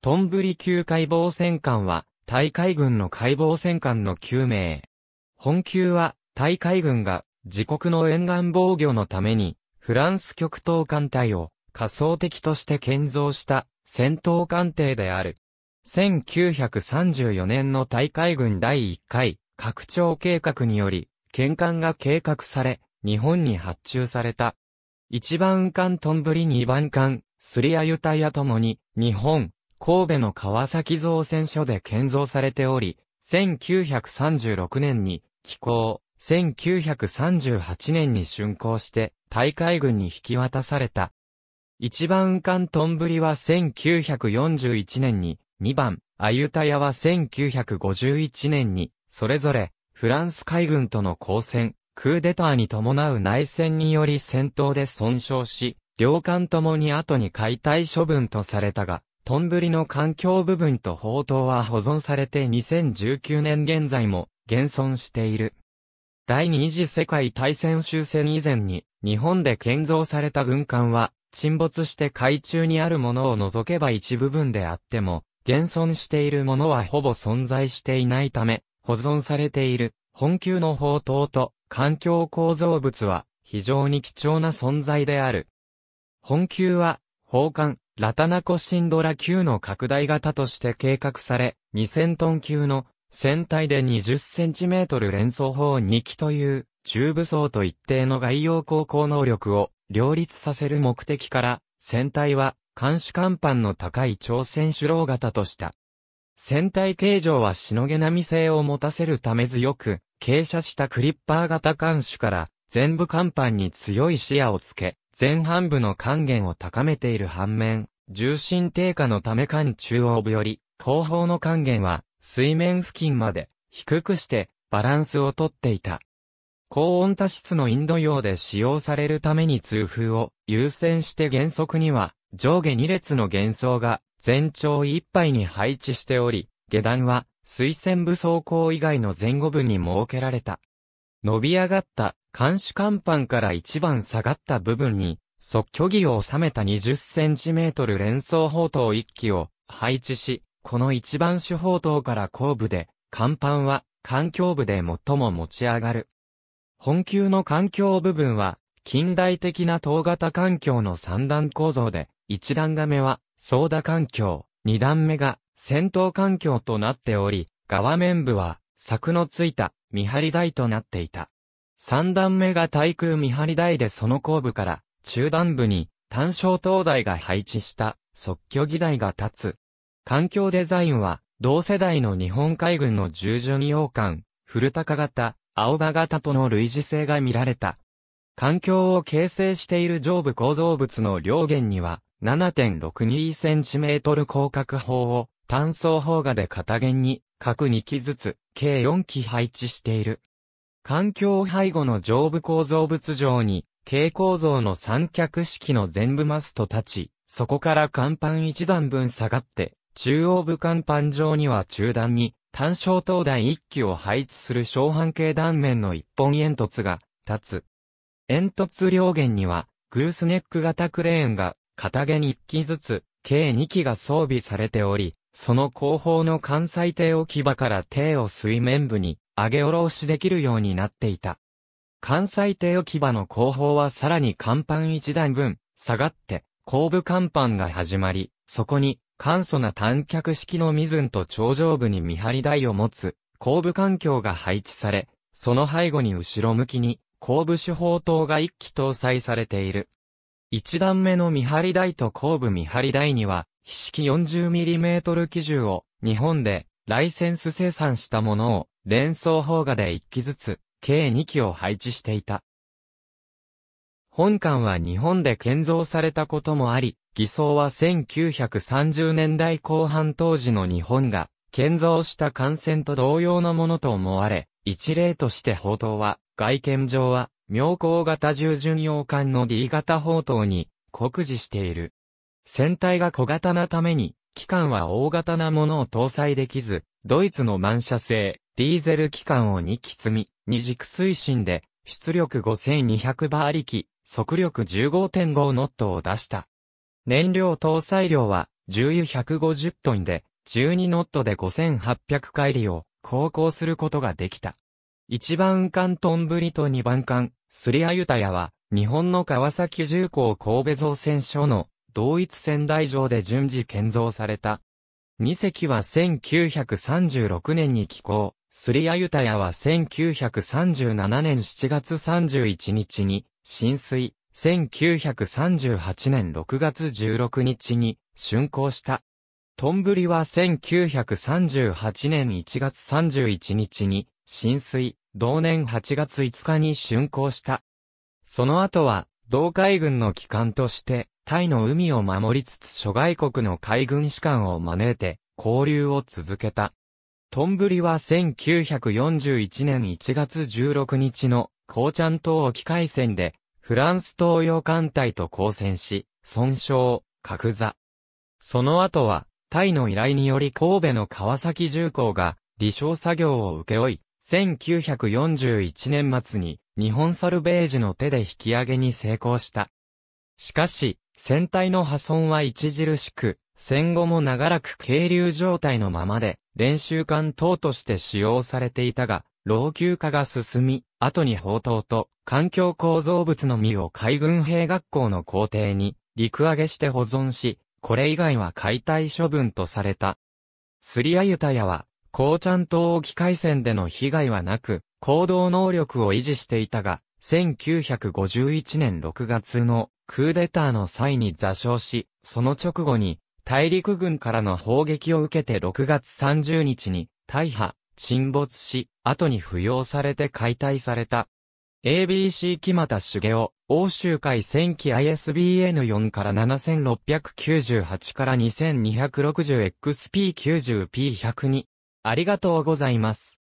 トンブリ級解剖戦艦は、大海軍の解剖戦艦の救命。本級は、大海軍が、自国の沿岸防御のために、フランス極東艦隊を、仮想敵として建造した、戦闘艦艇である。1934年の大海軍第1回、拡張計画により、県艦が計画され、日本に発注された。1番艦トンブリ2番艦、スリアユタヤともに、日本、神戸の川崎造船所で建造されており、1936年に寄港、1938年に竣工して大海軍に引き渡された。一番運艦トンブリは1941年に、二番、アユタヤは1951年に、それぞれ、フランス海軍との交戦、クーデターに伴う内戦により戦闘で損傷し、両艦ともに後に解体処分とされたが、トンブリの環境部分と砲塔は保存されて2019年現在も現存している。第二次世界大戦終戦以前に日本で建造された軍艦は沈没して海中にあるものを除けば一部分であっても現存しているものはほぼ存在していないため保存されている本級の砲塔と環境構造物は非常に貴重な存在である。本級は、宝冠、ラタナコシンドラ級の拡大型として計画され、2000トン級の船体で20センチメートル連装砲2機という中武装と一定の外洋航行能力を両立させる目的から、船体は監視甲板の高い朝鮮手。郎型とした。船体形状はしのげなみ性を持たせるため強く、傾斜したクリッパー型監視から、全部甲板に強い視野をつけ、前半部の還元を高めている反面、重心低下のため間中央部より、後方の還元は水面付近まで低くしてバランスをとっていた。高温多湿のインド洋で使用されるために通風を優先して原則には上下2列の幻想が全長いっぱいに配置しており、下段は水線部走行以外の前後部に設けられた。伸び上がった監視甲板から一番下がった部分に、即虚儀を収めた20センチメートル連装砲塔1機を配置し、この一番主砲塔から後部で、甲板は環境部で最も持ち上がる。本級の環境部分は、近代的な塔型環境の三段構造で、一段が目は、操舵環境、二段目が、戦闘環境となっており、側面部は、柵のついた、見張り台となっていた。三段目が対空見張り台でその後部から中段部に単焦灯台が配置した即興議台が立つ。環境デザインは同世代の日本海軍の従順洋艦、古高型、青葉型との類似性が見られた。環境を形成している上部構造物の両辺には 7.62cm 広角砲を単装砲画で片弦に各2機ずつ計4機配置している。環境背後の上部構造物上に、軽構造の三脚式の全部マスと立ち、そこから甲板一段分下がって、中央部甲板上には中段に、単焦灯台一基を配置する小半径断面の一本煙突が立つ。煙突両舷には、グースネック型クレーンが、片舷に1機ずつ、計2機が装備されており、その後方の関西艇置き場から艇を水面部に上げ下ろしできるようになっていた。関西艇置き場の後方はさらに甲板一段分、下がって、後部甲板が始まり、そこに、簡素な短脚式の水ンと頂上部に見張り台を持つ、後部環境が配置され、その背後に後ろ向きに、後部手法灯が一機搭載されている。一段目の見張り台と後部見張り台には、非式 40mm 機銃を、日本で、ライセンス生産したものを、連想邦画で1機ずつ、計2機を配置していた。本館は日本で建造されたこともあり、偽装は1930年代後半当時の日本が建造した艦船と同様のものと思われ、一例として砲塔は、外見上は、妙高型従順洋艦の D 型砲塔に酷似している。船体が小型なために、機関は大型なものを搭載できず、ドイツの満車製、ディーゼル機関を2機積み、二軸推進で、出力5200馬力、速力15.5ノットを出した。燃料搭載量は、重油150トンで、12ノットで5800回りを、航行することができた。1番艦トンブリと2番艦、スリアユタヤは、日本の川崎重工神戸造船所の同一仙台城で順次建造された。2隻は1936年に寄港。スリアユタヤは1937年7月31日に浸水、1938年6月16日に竣工した。トンブリは1938年1月31日に浸水、同年8月5日に竣工した。その後は、同海軍の機関として、タイの海を守りつつ諸外国の海軍士官を招いて、交流を続けた。トンブリは1941年1月16日の、コーチャン島沖海戦で、フランス東洋艦隊と交戦し、損傷、格座。その後は、タイの依頼により神戸の川崎重工が、離礁作業を請け負い、1941年末に、日本サルベージュの手で引き上げに成功した。しかし、船体の破損は著しく、戦後も長らく渓流状態のままで、練習艦等として使用されていたが、老朽化が進み、後に砲塔と環境構造物のみを海軍兵学校の校庭に陸揚げして保存し、これ以外は解体処分とされた。スリアユタヤは、高ちゃん島沖海戦での被害はなく、行動能力を維持していたが、1951年6月のクーデターの際に座礁し、その直後に大陸軍からの砲撃を受けて6月30日に大破、沈没し、後に扶養されて解体された。ABC 木又茂雄、欧州海戦機 ISBN4 から7698から 2260XP90P102。ありがとうございます。